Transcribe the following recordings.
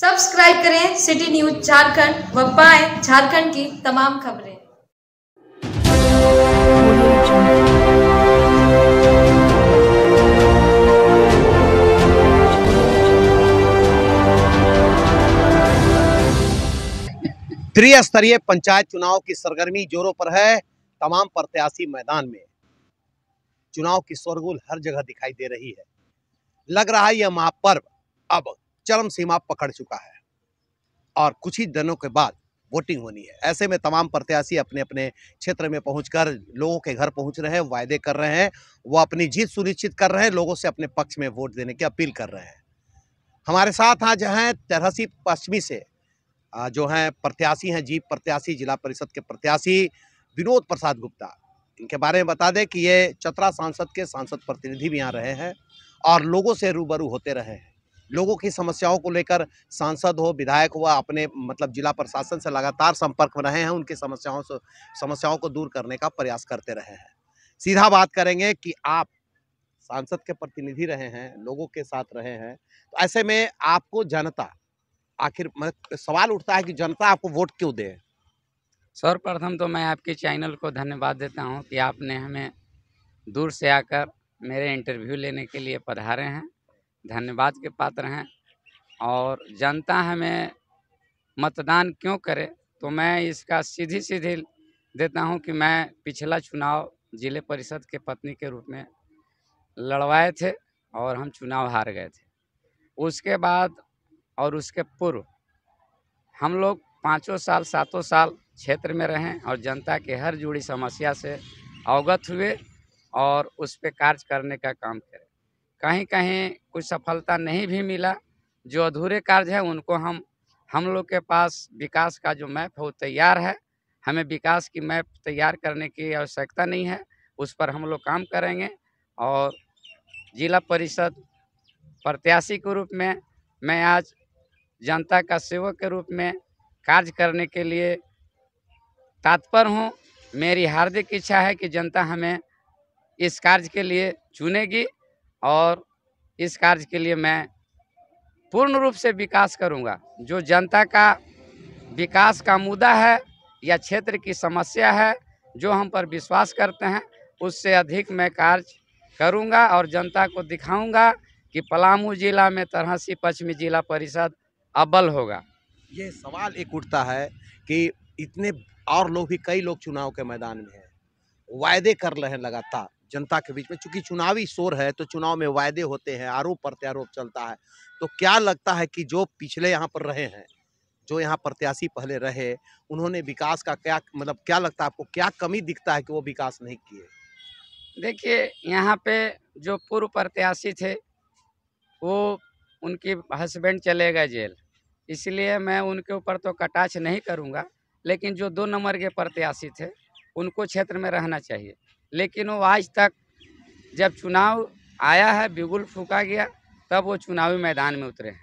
Subscribe करें city news Jharkhand व पाए झारखंड की तमाम खबरें त्रिस्तरीय पंचायत चुनाव की सरगर्मी जोरों पर है तमाम प्रत्याशी मैदान में चुनाव की शोरगुल हर जगह दिखाई दे रही है लग रहा है यह महापर्व अब चरम सीमा पकड़ चुका है और कुछ ही दिनों के बाद वोटिंग होनी है ऐसे में तमाम प्रत्याशी अपने अपने क्षेत्र में पहुंचकर लोगों के घर पहुंच रहे हैं वायदे कर रहे हैं वो अपनी जीत सुनिश्चित कर रहे हैं लोगों से अपने पक्ष में वोट देने की अपील कर रहे हैं हमारे साथ आज हैं तेरहसी पश्चिमी से जो हैं प्रत्याशी हैं जीप प्रत्याशी जिला परिषद के प्रत्याशी विनोद प्रसाद गुप्ता इनके बारे में बता दें कि ये चतरा सांसद के सांसद प्रतिनिधि भी यहाँ रहे हैं और लोगों से रूबरू होते रहे हैं लोगों की समस्याओं को लेकर सांसद हो विधायक हुआ अपने मतलब जिला प्रशासन से लगातार संपर्क में रहे हैं उनकी समस्याओं से समस्याओं को दूर करने का प्रयास करते रहे हैं सीधा बात करेंगे कि आप सांसद के प्रतिनिधि रहे हैं लोगों के साथ रहे हैं तो ऐसे में आपको जनता आखिर सवाल उठता है कि जनता आपको वोट क्यों दे सर्वप्रथम तो मैं आपके चैनल को धन्यवाद देता हूँ कि आपने हमें दूर से आकर मेरे इंटरव्यू लेने के लिए पधारे हैं धन्यवाद के पात्र हैं और जनता हमें मतदान क्यों करे तो मैं इसका सीधी सीधी देता हूं कि मैं पिछला चुनाव जिले परिषद के पत्नी के रूप में लड़वाए थे और हम चुनाव हार गए थे उसके बाद और उसके पूर्व हम लोग पाँचों साल सातों साल क्षेत्र में रहें और जनता के हर जुड़ी समस्या से अवगत हुए और उस पर कार्य करने का काम करें कहीं कहीं कुछ सफलता नहीं भी मिला जो अधूरे कार्य हैं उनको हम हम लोग के पास विकास का जो मैप है वो तैयार है हमें विकास की मैप तैयार करने की आवश्यकता नहीं है उस पर हम लोग काम करेंगे और जिला परिषद प्रत्याशी के रूप में मैं आज जनता का सेवक के रूप में कार्य करने के लिए तात्पर हूँ मेरी हार्दिक इच्छा है कि जनता हमें इस कार्य के लिए चुनेगी और इस कार्य के लिए मैं पूर्ण रूप से विकास करूंगा जो जनता का विकास का मुद्दा है या क्षेत्र की समस्या है जो हम पर विश्वास करते हैं उससे अधिक मैं कार्य करूंगा और जनता को दिखाऊंगा कि पलामू जिला में तरहसी पश्चिमी जिला परिषद अब्बल होगा ये सवाल एक उठता है कि इतने और लोग भी कई लोग चुनाव के मैदान में हैं वायदे कर रहे हैं लगातार जनता के बीच में चूंकि चुनावी शोर है तो चुनाव में वायदे होते हैं आरोप प्रत्यारोप चलता है तो क्या लगता है कि जो पिछले यहाँ पर रहे हैं जो यहाँ प्रत्याशी पहले रहे उन्होंने विकास का क्या मतलब क्या लगता है आपको क्या कमी दिखता है कि वो विकास नहीं किए देखिए यहाँ पे जो पूर्व प्रत्याशी थे वो उनकी हस्बैंड चले गए जेल इसलिए मैं उनके ऊपर तो कटाक्ष नहीं करूँगा लेकिन जो दो नंबर के प्रत्याशी थे उनको क्षेत्र में रहना चाहिए लेकिन वो आज तक जब चुनाव आया है बिगुल फूका गया तब वो चुनावी मैदान में उतरे हैं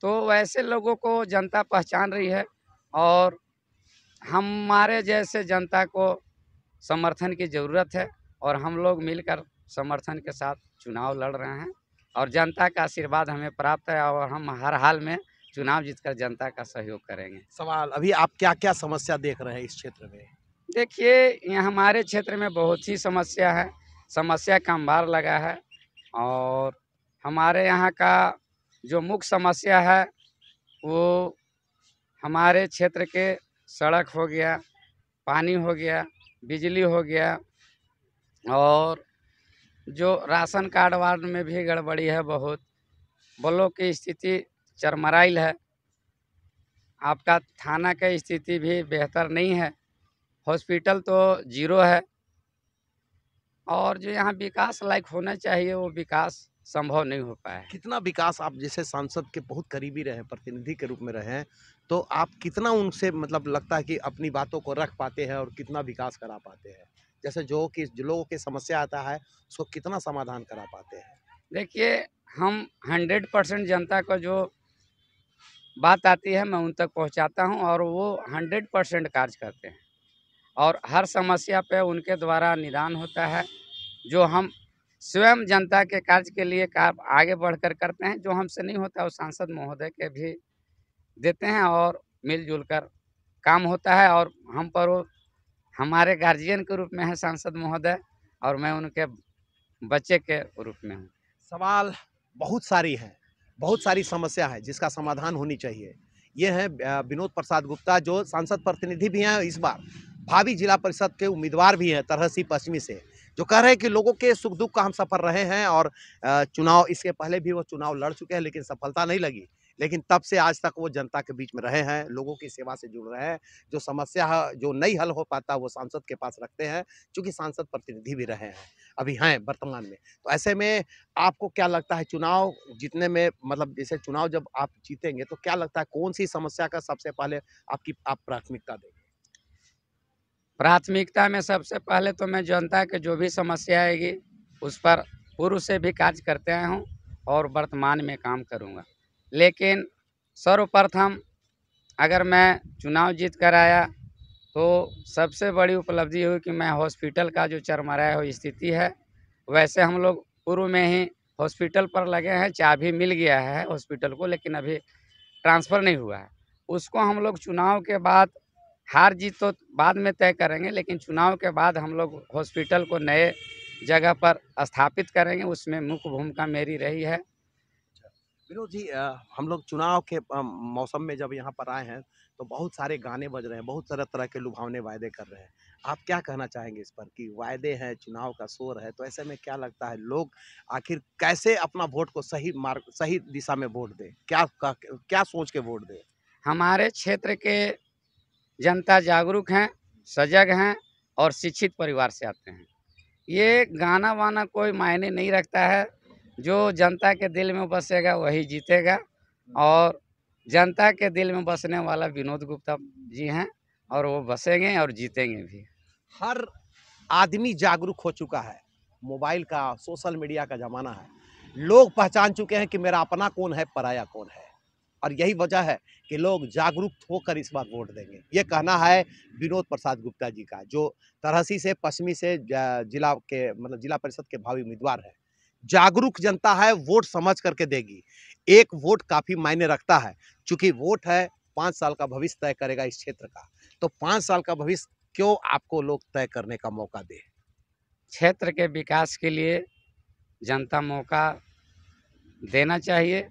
तो वैसे लोगों को जनता पहचान रही है और हमारे जैसे जनता को समर्थन की ज़रूरत है और हम लोग मिलकर समर्थन के साथ चुनाव लड़ रहे हैं और जनता का आशीर्वाद हमें प्राप्त है और हम हर हाल में चुनाव जीतकर जनता का सहयोग करेंगे सवाल अभी आप क्या क्या समस्या देख रहे हैं इस क्षेत्र में देखिए हमारे क्षेत्र में बहुत ही समस्या है समस्या का अंबार लगा है और हमारे यहाँ का जो मुख्य समस्या है वो हमारे क्षेत्र के सड़क हो गया पानी हो गया बिजली हो गया और जो राशन कार्ड वार्ड में भी गड़बड़ी है बहुत ब्लॉक की स्थिति चरमराइल है आपका थाना का स्थिति भी बेहतर नहीं है हॉस्पिटल तो जीरो है और जो यहाँ विकास लायक होना चाहिए वो विकास संभव नहीं हो पाया कितना विकास आप जैसे सांसद के बहुत करीबी रहे प्रतिनिधि के रूप में रहे तो आप कितना उनसे मतलब लगता है कि अपनी बातों को रख पाते हैं और कितना विकास करा पाते हैं जैसे जो कि लोगों के समस्या आता है उसको कितना समाधान करा पाते हैं देखिए हम हंड्रेड परसेंट जनता का जो बात आती है मैं उन तक पहुंचाता हूं और वो हंड्रेड परसेंट कार्य करते हैं और हर समस्या पे उनके द्वारा निदान होता है जो हम स्वयं जनता के कार्य के लिए कार्य आगे बढ़कर करते हैं जो हमसे नहीं होता वो सांसद महोदय के भी देते हैं और मिलजुल कर काम होता है और हम पर वो हमारे गार्जियन के रूप में है सांसद महोदय और मैं उनके बच्चे के रूप में हूँ सवाल बहुत सारी है बहुत सारी समस्या है जिसका समाधान होनी चाहिए ये है विनोद प्रसाद गुप्ता जो सांसद प्रतिनिधि भी हैं इस बार भावी जिला परिषद के उम्मीदवार भी हैं तरहसी पश्चिमी से जो कह रहे हैं कि लोगों के सुख दुख का हम सफर रहे हैं और चुनाव इसके पहले भी वो चुनाव लड़ चुके हैं लेकिन सफलता नहीं लगी लेकिन तब से आज तक वो जनता के बीच में रहे हैं लोगों की सेवा से जुड़ रहे हैं जो समस्या जो नहीं हल हो पाता वो सांसद के पास रखते हैं चूँकि सांसद प्रतिनिधि भी रहे हैं अभी हैं वर्तमान में तो ऐसे में आपको क्या लगता है चुनाव जीतने में मतलब जैसे चुनाव जब आप जीतेंगे तो क्या लगता है कौन सी समस्या का सबसे पहले आपकी आप प्राथमिकता देंगे प्राथमिकता में सबसे पहले तो मैं जनता के जो भी समस्या आएगी उस पर पूर्व से भी कार्य करते आए हूँ और वर्तमान में काम करूँगा लेकिन सर्वप्रथम अगर मैं चुनाव जीत कर आया तो सबसे बड़ी उपलब्धि हुई कि मैं हॉस्पिटल का जो चरमराया हुई स्थिति है वैसे हम लोग पूर्व में ही हॉस्पिटल पर लगे हैं चाबी मिल गया है हॉस्पिटल को लेकिन अभी ट्रांसफ़र नहीं हुआ है उसको हम लोग चुनाव के बाद हार जीत तो बाद में तय करेंगे लेकिन चुनाव के बाद हम लोग हॉस्पिटल को नए जगह पर स्थापित करेंगे उसमें मुख्य भूमिका मेरी रही है अच्छा। विनोद जी हम लोग चुनाव के मौसम में जब यहाँ पर आए हैं तो बहुत सारे गाने बज रहे हैं बहुत तरह तरह के लुभावने वायदे कर रहे हैं आप क्या कहना चाहेंगे इस पर कि वायदे हैं चुनाव का शोर है तो ऐसे में क्या लगता है लोग आखिर कैसे अपना वोट को सही मार्ग सही दिशा में वोट दें क्या क्या सोच के वोट दें हमारे क्षेत्र के जनता जागरूक हैं सजग हैं और शिक्षित परिवार से आते हैं ये गाना वाना कोई मायने नहीं रखता है जो जनता के दिल में बसेगा वही जीतेगा और जनता के दिल में बसने वाला विनोद गुप्ता जी हैं और वो बसेंगे और जीतेंगे भी हर आदमी जागरूक हो चुका है मोबाइल का सोशल मीडिया का ज़माना है लोग पहचान चुके हैं कि मेरा अपना कौन है पराया कौन है और यही वजह है कि लोग जागरूक होकर इस बार वोट देंगे ये कहना है विनोद प्रसाद गुप्ता जी का जो तरहसी से पश्चिमी से जिला के मतलब जिला परिषद के भावी उम्मीदवार है जागरूक जनता है वोट समझ करके देगी एक वोट काफ़ी मायने रखता है चूँकि वोट है पाँच साल का भविष्य तय करेगा इस क्षेत्र का तो पाँच साल का भविष्य क्यों आपको लोग तय करने का मौका दे क्षेत्र के विकास के लिए जनता मौका देना चाहिए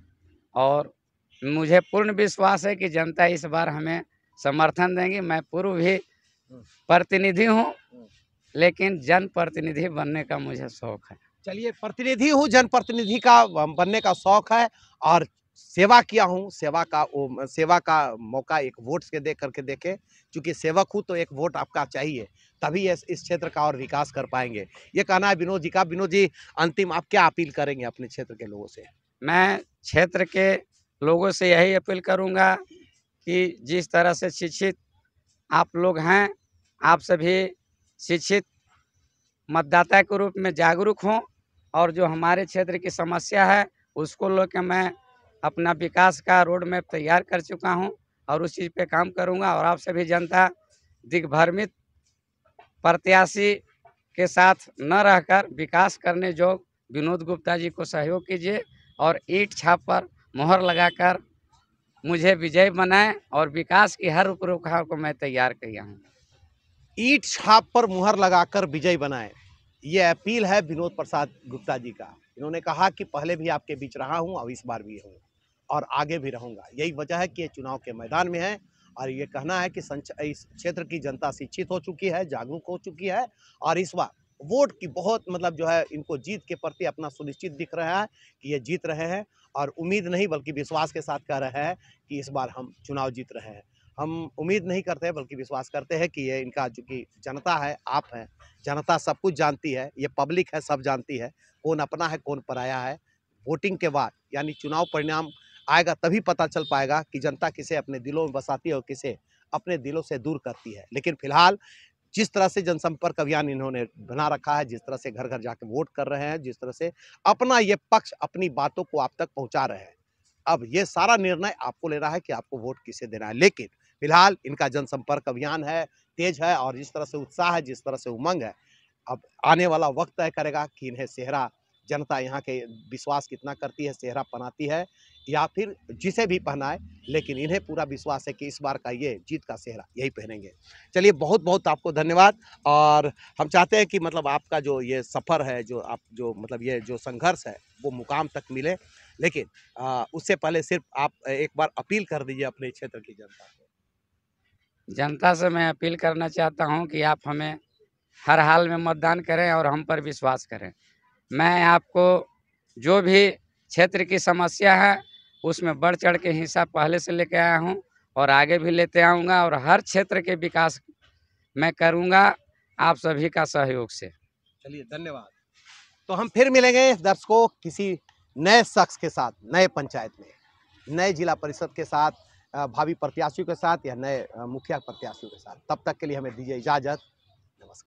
और मुझे पूर्ण विश्वास है कि जनता इस बार हमें समर्थन देंगी मैं पूर्व भी हम्म। प्रतिनिधि हूँ हम्म। लेकिन जनप्रतिनिधि बनने का मुझे शौक है चलिए प्रतिनिधि हूँ जनप्रतिनिधि का बनने का शौक है और सेवा किया हूँ सेवा का वो सेवा का मौका एक वोट के दे करके देखे क्योंकि सेवक हूँ तो एक वोट आपका चाहिए तभी इस क्षेत्र का और विकास कर पाएंगे ये कहना है विनोद जी का विनोद जी अंतिम आप क्या अपील करेंगे अपने क्षेत्र के लोगों से मैं क्षेत्र के लोगों से यही अपील करूँगा कि जिस तरह से शिक्षित आप लोग हैं आप सभी शिक्षित मतदाता के रूप में जागरूक हों और जो हमारे क्षेत्र की समस्या है उसको लेकर मैं अपना विकास का रोड मैप तैयार कर चुका हूं और उस चीज़ पे काम करूंगा और आप सभी जनता दिग्भ्रमित प्रत्याशी के साथ न रहकर विकास करने जो विनोद गुप्ता जी को सहयोग कीजिए और ईट छाप पर मोहर लगाकर मुझे विजय बनाए और विकास की हर रूपरेखा को मैं तैयार किया हूँ ईट छाप पर मुहर लगाकर विजय बनाए ये अपील है विनोद प्रसाद गुप्ता जी का इन्होंने कहा कि पहले भी आपके बीच रहा हूँ और इस बार भी हूँ और आगे भी रहूँगा यही वजह है कि ये चुनाव के मैदान में है और ये कहना है कि इस क्षेत्र की जनता शिक्षित हो चुकी है जागरूक हो चुकी है और इस बार वोट की बहुत मतलब जो है इनको जीत के प्रति अपना सुनिश्चित दिख रहा है कि ये जीत रहे हैं और उम्मीद नहीं बल्कि विश्वास के साथ कह रहे हैं कि इस बार हम चुनाव जीत रहे हैं हम उम्मीद नहीं करते बल्कि विश्वास करते हैं कि ये इनका जो कि जनता है आप हैं जनता सब कुछ जानती है ये पब्लिक है सब जानती है कौन अपना है कौन पराया है वोटिंग के बाद यानी चुनाव परिणाम आएगा तभी पता चल पाएगा कि जनता किसे अपने दिलों में बसाती है और किसे अपने दिलों से दूर करती है लेकिन फिलहाल जिस तरह से जनसंपर्क अभियान इन्होंने बना रखा है जिस तरह से घर घर जाके वोट कर रहे हैं जिस तरह से अपना ये पक्ष अपनी बातों को आप तक पहुंचा रहे हैं अब ये सारा निर्णय आपको लेना है कि आपको वोट किसे देना है लेकिन फिलहाल इनका जनसंपर्क अभियान है तेज है और जिस तरह से उत्साह है जिस तरह से उमंग है अब आने वाला वक्त तय करेगा कि इन्हें सेहरा जनता यहाँ के विश्वास कितना करती है चेहरा पहनाती है या फिर जिसे भी पहनाए लेकिन इन्हें पूरा विश्वास है कि इस बार का ये जीत का सेहरा यही पहनेंगे चलिए बहुत बहुत आपको धन्यवाद और हम चाहते हैं कि मतलब आपका जो ये सफ़र है जो आप जो मतलब ये जो संघर्ष है वो मुकाम तक मिले लेकिन आ, उससे पहले सिर्फ आप एक बार अपील कर दीजिए अपने क्षेत्र की जनता को जनता से मैं अपील करना चाहता हूँ कि आप हमें हर हाल में मतदान करें और हम पर विश्वास करें मैं आपको जो भी क्षेत्र की समस्या है उसमें बढ़ चढ़ के हिस्सा पहले से लेके आया हूँ और आगे भी लेते आऊँगा और हर क्षेत्र के विकास मैं करूँगा आप सभी का सहयोग से चलिए धन्यवाद तो हम फिर मिलेंगे दर्शकों किसी नए शख्स के साथ नए पंचायत में नए जिला परिषद के साथ भावी प्रत्याशियों के साथ या नए मुखिया प्रत्याशियों के साथ तब तक के लिए हमें दीजिए इजाज़त नमस्कार